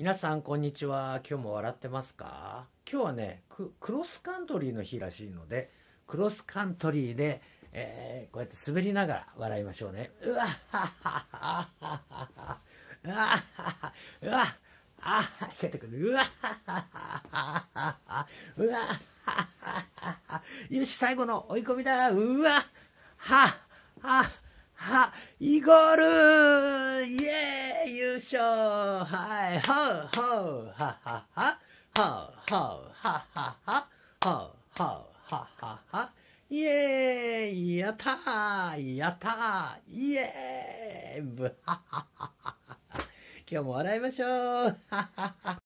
皆さんこんにちは今日も笑ってますか今日はねクロスカントリーの日らしいのでクロスカントリーで、えー、こうやって滑りながら笑いましょうねうわっはっはっはっはっはうわっはっはっはっあっはってくるうわっはっはっはっはうわっはっはっはよし最後の追い込みだうわっはっはっはイーゴールイエーイしょうはい、ほうほう、ははは、ほうほう、ははは、ほうほう、ははは、イェーイやったーやったーイェーイブハハハハ今日も笑いましょうははは